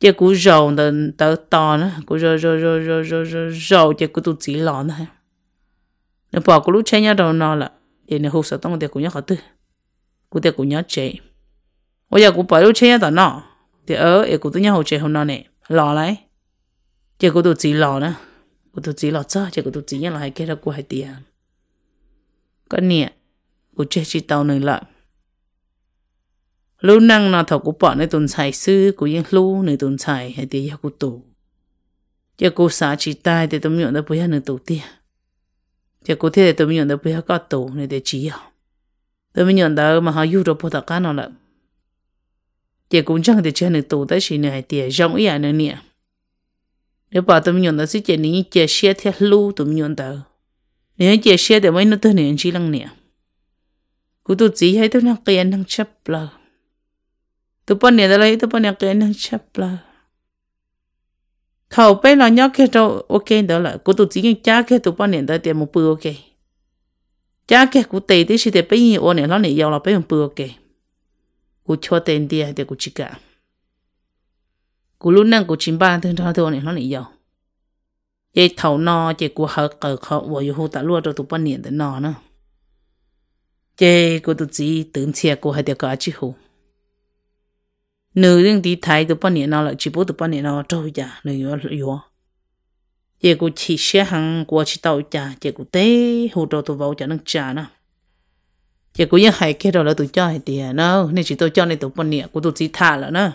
chỉ cú rầu nó tớ to nó cú rầu rầu rầu rầu rầu rầu rầu chỉ cú tụ chỉ lò nó nó bỏ cú lúc chơi nhau đầu nó là để nó hụt sợ tông để cú nhớ khó tư cú để cú nhớ chơi bây giờ cú bỏ lúc chơi nhau đầu nó thì ở để cú tụ nhớ hụt chơi hôm nọ này lò lại chỉ cú tụ chỉ lò nó cú tụ chỉ lò cho chỉ cú tụ chỉ nhau là hai cái đó cú hay tiền cái nè cú chơi chỉ tao nữa lại lúc năng nó thầu của bỏ nơi tuần xài sư của yên lu nơi tuần xài hay tiền cú tù giờ cú xả chỉ tai để tôi nhọn đã bây giờ nơi tù tiền giờ cú thế để tôi nhọn đã bây giờ có tù nơi để chỉ à tôi nhọn đã mà họ yêu rồi bỏ tất cả nó là giờ cũng chẳng để chơi nơi tù tới chỉ nơi hay tiền giống ý à nè nếu bảo tôi nhọn đã xí chơi này chơi xe theo lu tôi nhọn đã nếu chơi xe thì mấy nó tới nè chỉ lăng nè cú tụi chỉ hay tôi nó kia năng chấp lời tu po nè đây tu po nè cái năng chấp là thầu bé là nhóc cái đâu ok đó là cô tu chỉ cái cha cái tu po nè đây tiền một bữa ok cha cái cô tệ thì sẽ để bé nhiều ôn nè nó nè giàu là bé một bữa ok cô cho tiền đi hay để cô chi cả cô lúc nãy cô chín ba thì nó thì ôn nè nó nè giàu vậy thầu nó chỉ cô hở cờ khó vô yêu ta luôn rồi tu po nè để nó nữa chị cô tu chỉ tưởng xe cô hay để có chỉ hữu nữ riêng tí thái từ bao nhiêu năm rồi chỉ bố từ bao nhiêu năm trâu già nữ yo yo giờ cô chỉ xe hàng qua chỉ tàu già giờ cô té hồ trâu tôi vào già nâng già nữa giờ cô nhớ hai cái đó là tụ cho hai tiền nó nên chỉ tôi cho nên tụ bao nhiêu cô tôi chỉ thả là nữa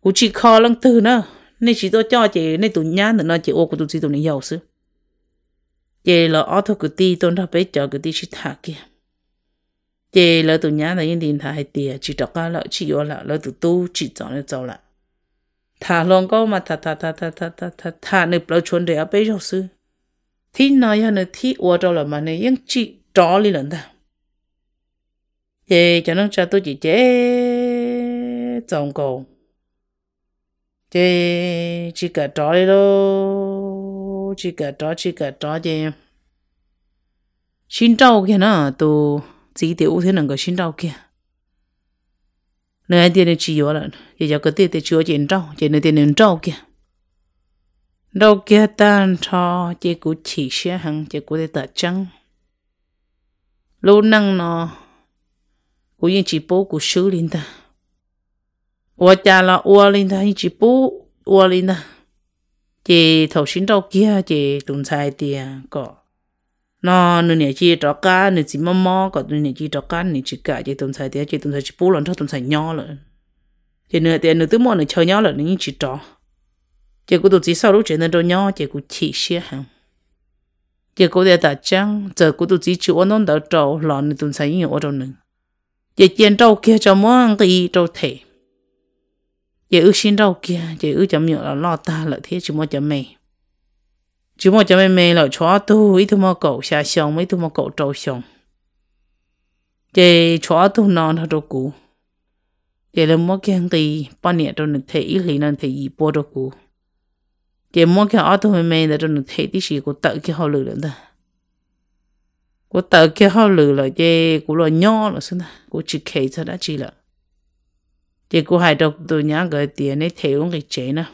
cô chỉ kho lăng từ nữa nên chỉ tôi cho chị nên tôi nhá nữa nó chỉ ô cô tôi chỉ tôi này giàu chứ giờ là ở thôi cứ ti tôi đã biết cho cái ti chỉ thả kia chị lỡ tụi nhà là yên điện thoại tiền chỉ đọc cái lỡ chỉ vô là lỡ tụi tu chỉ cho nó chọn lại thả lòng có mà thà thà thà thà thà thà thà thả nộp lỡ chuẩn để ở bên giáo sư thì nói ya nữa thì ở đâu là mà này yên chỉ cho lên lần ta chị cho nó cho tôi chỉ chế chồng cầu chị chỉ cả trỏ đi đâu chỉ cả trỏ chỉ cả trỏ chị xin trâu kia nó tôi chỉ để ô thế nâng cái xin đâu kia nơi tiền này chỉ yếu là chỉ cho cái tiền để chữa chuyện đâu chỉ nơi tiền nên đâu kia đâu kia tan cho chỉ cú chỉ xe hàng chỉ cú để tờ trắng lâu năng nó cú yên chỉ bố cú xử lên ta 我家了我 lên ta yên chỉ bố 我 lên ta chỉ thầu xin đâu kia chỉ đồng tài tiền có nó nửa nhà chi trọ cá nửa chỉ mắm mò còn nửa nhà chi trọ cá nửa chỉ cả chỉ tôm xài tiếc chỉ tôm xài chỉ bù lần cho tôm xài nhỏ rồi chỉ nửa tiền nửa tứ mò nửa chờ nhỏ rồi nửa chỉ trọ chỉ cũng tụt chỉ sau lúc chuyện nửa trọ nhỏ chỉ cũng chỉ xia hàng chỉ cũng để ta chăng giờ cũng tụt chỉ chịu ăn nón đỡ trọ là nửa tôm xài nhiều trọ nửa chỉ tiền trọ kia cho món cái trọ thể chỉ ở xin trọ kia chỉ ước chấm nhiều là lo ta là thế chỉ mua chấm mày chú mà cho mẹ mẹ là chó tu ít thua mà cậu xa xong ít thua mà cậu trâu xong chị chó tu non thôi đâu cũ chị là mua cái hàng tì bao nhiêu đâu được thấy lý nên thấy gì bao đâu cũ chị mua cái áo tu mẹ mẹ là đâu được thấy tí gì của tự cái họ lừa nữa đó. của tự cái họ lừa là chị của lo nhỏ xin xưa của chỉ kể cho đã chỉ là chị của hai đâu tụi nhá cái tiền để theo cái chế nữa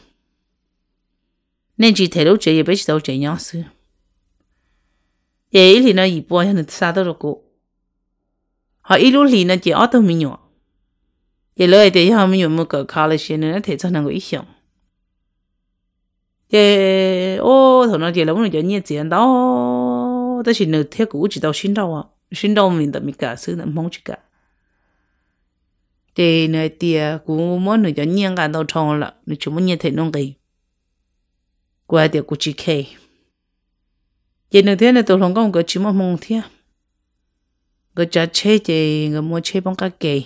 nên chỉ thấy lúc chơi biết đâu chơi nhau sư vậy thì nó gì bôi hơn xa đó rồi cô họ ít lúc thì nó chỉ ở đâu mình nhỏ vậy thì họ mình nhỏ một cái college nên nó thấy cho nó có ý tưởng vậy ô thằng nó chỉ là muốn chơi nhiều tiền đó đó chỉ nửa thế cũng chỉ đâu xin đâu à xin đâu mình tập mình cả sư nó mong chỉ cả thì nơi tiề cũng muốn nửa chơi nhiều cả đâu trong là nửa chúng muốn nhiều thế nông cái qua điều của chị kê giờ nửa thế này tôi không có một cái chỉ một mong thế cái chả chế chế cái mua chế bằng cái kê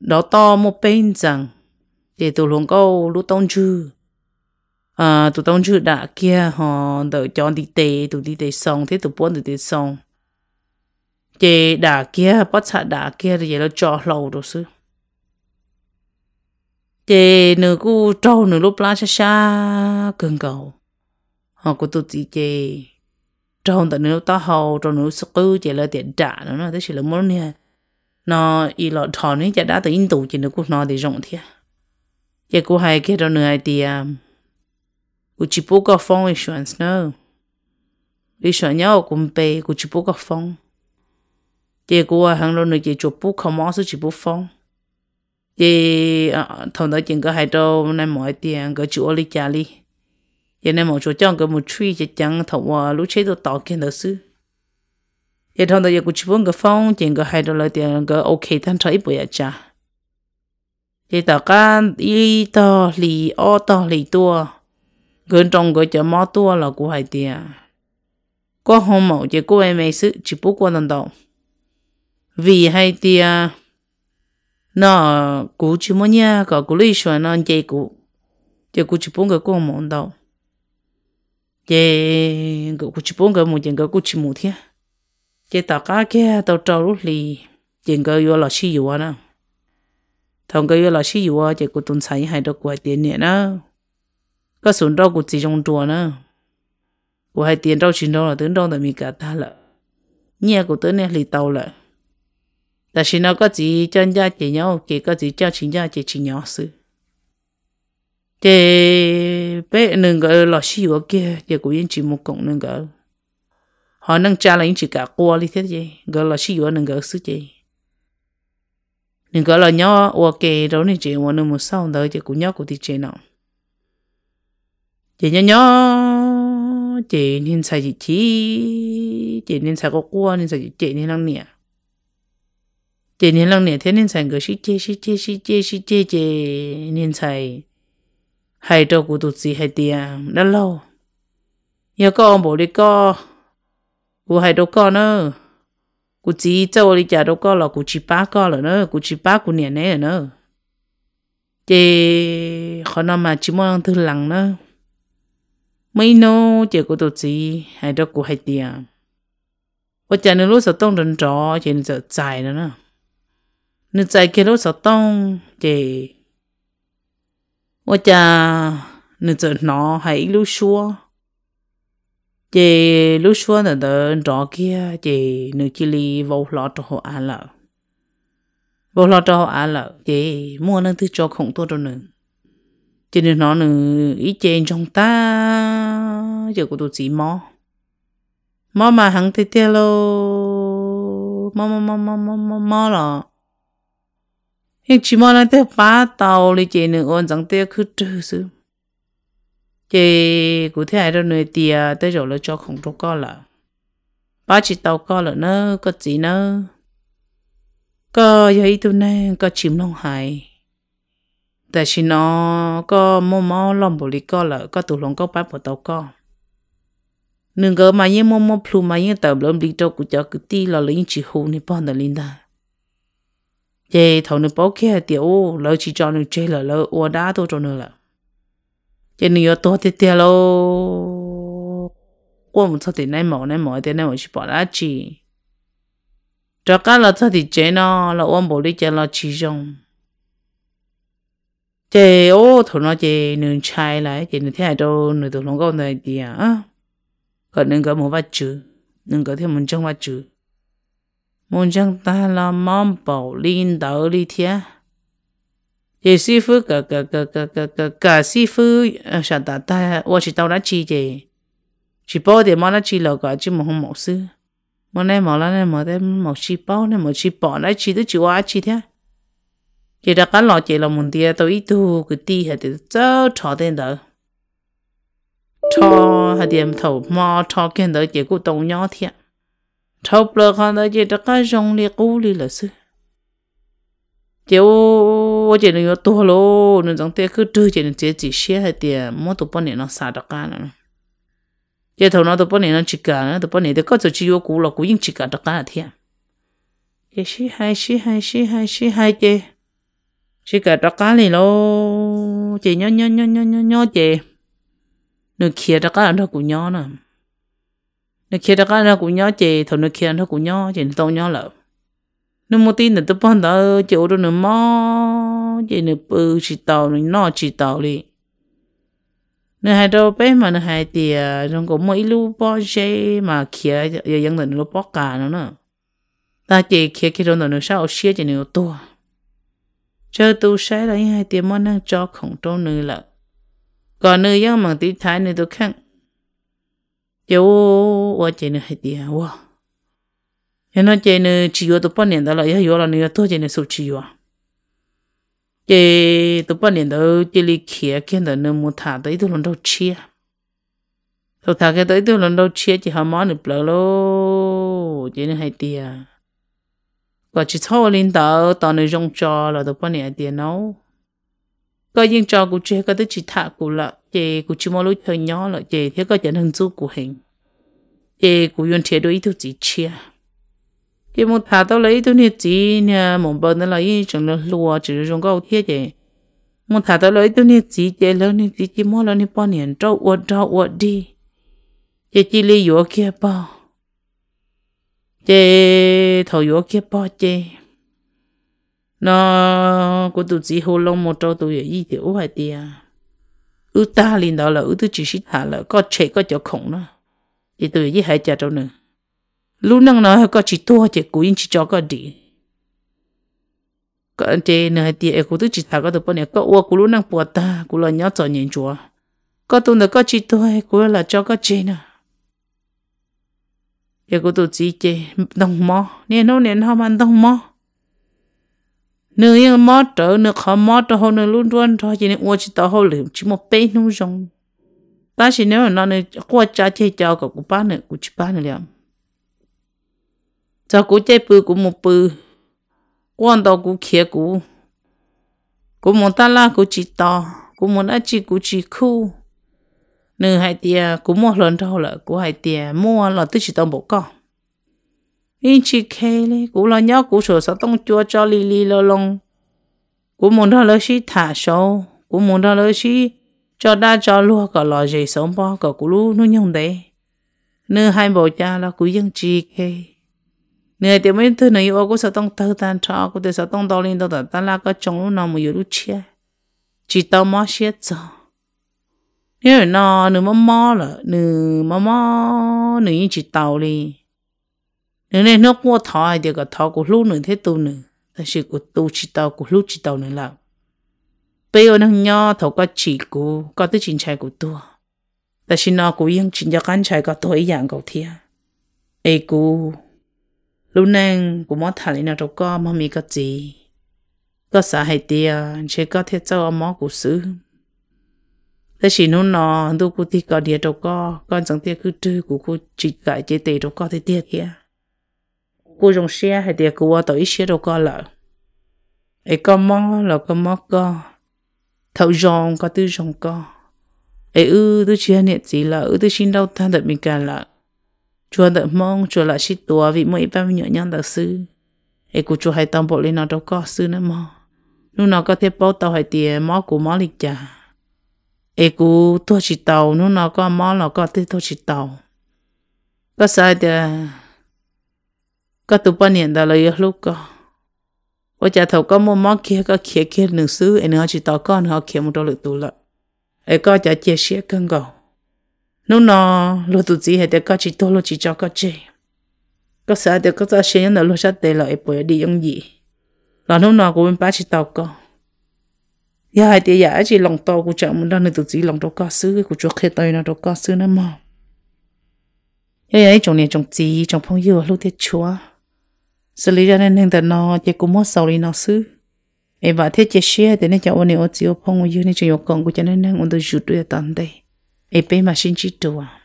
đó to một bên rằng thì tôi không có lúc tông chư à tôi tông chư đã kia họ đợi cho đi tê tôi đi tê xong thế tôi buôn tôi tê xong Chế đã kia bắt chặt đã kia thì giờ nó cho lâu rồi sư chế nửa cu trâu nửa lúc lá xa xa cần cầu họ của tôi chỉ chế trâu tại nửa ta hầu trâu nửa sức cư chế là tiền trả nó nó thế sự là món nè nó y lọ thọ nè chả đã từ in tủ chế nửa cu nó thì rộng thiệt chế cu hai kia trâu nửa thì cụ chỉ bố có phong insurance nữa insurance nhau cũng bê cụ chỉ bố có phong chế cu hàng lô nửa chế chụp bố không mó sự chỉ bố phong Ờ, thì thằng đó chỉ có hai trâu nên mọi tiền cái chỗ lý trả lý ye nên một chỗ chẳng cái một truy chỉ chẳng thằng hoa lúc chế độ tạo kiến đó sư ye thằng đó ye cũng chỉ muốn cái phong chỉ có hai trâu lấy tiền cái ok thằng trai bùi trả à ye tạo can y to lì o to lì tua gần trong cái chỗ mò tua là của hai tiền có hôm mẫu chỉ có em ấy sư chỉ bút qua lần đầu vì hai tiền nó cú chỉ muốn nhá có cú lý xuân nó chơi cú chơi cú chỉ bốn cái con mòn đâu chơi cú chỉ bốn cái một chuyện cái cú chỉ một thiên chơi tao cả kia tao trâu lúc lì chuyện cái vô là xí yếu nữa thằng cái vô là xí yếu chơi cú tuần sai hai đứa quay tiền nhẹ nữa có sốn đâu cú chỉ trong chùa nữa cú hai tiền đâu chỉ đâu là tướng đâu là mình cả ta lợ nhà của tớ này lì tao lại 但是那个只专家只鸟，这个只叫亲家只只鸟事。这被那个老师我给这个人只木工那个，好能家人只个锅里头的，个老师我那个事的。那个老鸟我给到你这我那么上到这姑娘姑的这呢，这鸟鸟这天才一起，这天才个锅，你才一这天啷年。这年两年天天才个是这是这是这是这这年才，还照顾肚子还点那老，要搞无哩搞，我还都搞呢，我只走哩家都搞了，我只八搞了呢，我只八过年呢呢，这可能嘛只么样子人呢，没呢，这个肚子还照顾还点，我家里路上当人找，现在在了呢。你在给路上当的，我家你在哪还一路说，这路说那的找个这你这里无老着好安了，无老着好安了，这莫能得找空多着呢，这你哪呢一见中单，这个都寂寞。妈妈行得点喽，妈妈妈妈妈妈妈了。hiện chỉ mong anh thế ba tàu lấy chị nữa ôn rằng thế cứ trừ sự chị cụ thể ai đâu nơi tiề tới rồi là cho không đâu có là ba chỉ tàu có là nó có gì nó có giấy tôi nè có chìm lòng hại tại chỉ nó có mò mò lòng bồ lì có có tủ lòng có bát bồ tàu có nương gỡ mà nhé mò mò plu mà nhé tàu lòng đi đâu cho cứ ti là lính chỉ hù nè bọn là lính ta chế thầu nó bảo kia tiêu lỡ chỉ cho nó chế là lỡ ua đá tôi cho nó là chế nó to thế thế lo qua một thời này mỏ này mỏ thế này mỏ chỉ bỏ ra chỉ cho cả là thời chế nó là ôm bộ đi chế chỉ dùng chế ô thầu nó chế nương chai lại chế nó thế này đâu nửa tụ lòng này đi à còn nương cái một vắt chữ nương cái thêm một trong vắt chữ mong chẳng ta là mong bảo liên đạo lý thế thì sư phụ cả cả cả cả cả cả cả sư phụ ờ, sao ta ta tôi chỉ đâu đã chỉ gì chỉ bảo để mà nó chỉ lâu cái chứ mà không mạo sư mà này mà là này mà thế mà chỉ bảo này mà chỉ bảo này chỉ tới chỉ qua chỉ thế chỉ là cái lo chỉ là muốn đi tôi ít tu cái đi hay thì cho cho đến đó cho hay điểm thầu mà cho cái đó chỉ có đông nhau thiệt thọc là khăn đó chỉ đã cái rong liệt cũ đi là sư chiều chỉ là to lô nên rằng thế cứ đưa chỉ là chỉ chỉ xe hay tiền mỗi tụ bọn này nó xả đặc cả nữa giờ thầu nó tụ bọn này nó chỉ cả nữa tụ bọn này thì có chỗ chỉ vô cũ là cũ nhưng chỉ cả đặc cả thiệt giờ xí hai xí hai xí hai xí hai chị xí cả đặc cả này lô chị nhón nhón nhón nhón nhón nhón chị nó kia đặc cả nó cũng nhón nữa nó kia đó nó cũng nhớ chị thôi nó kia nó cũng nhớ chị nó tao nhớ lợ nó một tin là tôi bán đó chị ô nó mò chị nó bự chị tàu nó nó chị tàu đi nó hai đâu bé mà nó hai tia trong cổ mỗi lúc bao giờ mà kia giờ dân tình nó bao cả nó nữa ta chị kia kia rồi nó sao xia chị nó to chờ tu sẽ lấy hai tia món ăn cho khổng trâu nữa lợ còn nơi dân mà tí thái nơi tôi khăng yo wa che ne he dia wa ya na che ne chi yo to pa ne da la ya yo la ne to che ne so chi yo che to đó ne da che li đó nên da ne mu tha da i to lon do chi ya to tha ke da i to lon do chi chi ha ma ne pla lo che ne he dia và chỉ thâu lên đó tao này rong cho là tao bao nhiêu tiền đâu có những trò của chơi có tới chỉ thả của lợ chị cũng chỉ mong lúc hơi nhỏ là chị thấy có chẳng hình dung của hình chị cũng dùng chế đôi ý thức chỉ chia chị muốn thả tao lấy ý thức này chỉ nè mong bao nó lấy chẳng là lùa chỉ là trong câu thiết chị một thả tao lấy ý thức này chỉ chị lấy này chỉ chị mong lấy này bao nhiêu trâu uất trâu uất đi chị chỉ lấy yếu kia bao chị thầu yếu kia bao chị nó của tụi chị hồ long một trâu tụi yếu ý thì ủ hay tiền ư ta liền đó là ư tư chỉ xích hạ là có chế có cho khổng đó thì tôi với hai cha cháu nữa lúc năng nói có chỉ tua chỉ cố cúi chỉ cho có đi có anh chị nữa thì em cũng tư chỉ thà có được bao nhiêu có uo cú lúc năng bùa ta cú là nhớ cho nhìn chúa có tuần được có chỉ tua cú là cho có chị nữa em cũng tự chỉ chị đồng mò nên nó nên họ mang đồng mò nếu như mót trở nếu khó mót trở hôm nếu luôn luôn thôi chỉ nên uống chỉ tao hôm liền chỉ một bé nung rong ta chỉ nếu nó nếu qua cha chơi cho cả cụ ba nữa cụ chỉ ba nữa liền cho cụ chơi bự cụ một bự quan đó cụ kia cụ cụ muốn ta la cụ chỉ to cụ muốn ăn chỉ cụ chỉ khu nếu hai tia cụ mua lần thôi là cụ hai tia mua là tức chỉ tao bộ con in chỉ kê lê cú lo nhớ cú sổ sao tông chua cho li li lo long cú muốn đó lỡ xí thả sâu cú muốn đó lỡ xí cho đa cho lúa cả lò dây sống bò cả cú lú nó nhung đấy nơ hai bộ cha là cú dân chỉ kê nè thì mấy thứ này ô cú sao tông thơ tan trọ cú thì sao tông đau linh đau tạt ta là có chồng lúc nào mà yếu lúc chia chỉ tao mò xiết rồi nếu nó nửa mò mò là nửa mò mò nửa chỉ tàu đi nếu nên nó qua thọ ai thì có thọ của lúc nữa thế tu nữa ta chỉ có tu chỉ tao của lúc chỉ tao nữa là bây giờ nó nhỏ thọ có chỉ của có tới chính trái của tu ta chỉ nó của yên chính cho căn trai có tuổi dạng cầu thia ai của lúc nãy của món thằng này nó đâu có mà mi có gì có xã hay tia chỉ có thể cho món của xứ ta chỉ nó nó đâu có thì có địa đâu có con chẳng tia cứ chơi của cô chỉ cãi chế tề đâu có thể tiếc kia cô dùng xe hay tiền của tôi xe đâu có lợi, ấy có mó là có mó có thâu giòn có tư giòn có ấy ư tôi chia nhận gì là ư tôi xin đâu than được mình cả lợ chùa đợi mong chùa lại xịt tùa vì mỗi ba nhỏ nhân đạo sư ấy của chùa hay tâm bộ lên nó đâu có sư nữa mà lúc nào có thể bao tàu hay tiền mó của mó lịch trả, ấy của tôi chỉ tàu lúc nào có mó là có thể tôi chỉ tàu có sai được. ก็ตุปเนียนดาเลยลูกก็ว่าจะถกก็มัวมองเคียก็เคียเคียหนึ่งซื้อไอ้เนื้อจิตต่อก้อนเขาเคียมุดหลุดตัวละไอ้ก็จะเจียเชียกันก็นู่นนอลูตุจีเหตุก็จิตโตลูจิจอก็เจก็สาเด็กก็จะเชียนเนื้อลูชัดเตละไอ้ป่วยดียังยีหลานนู่นนอกูเป็นป้าจิตต่อก็ยายเดียจีหลงโตกูจะมุดหนึ่งตุจีหลงโตก็ซื้อกูจะเคยต่อยนะโตก็ซื้อนะมั้งยายจงเนี่ยจงจีจงพงยูลูเดียชัว xử lý cho nên thằng nó chỉ cũng mất sau đi nó xứ em vợ thế chỉ xe thì nên cho ông này ở chiều phong người như nên cho yêu con của cho nên nên ông tôi rút đuôi tận đây em bé mà xin chỉ à?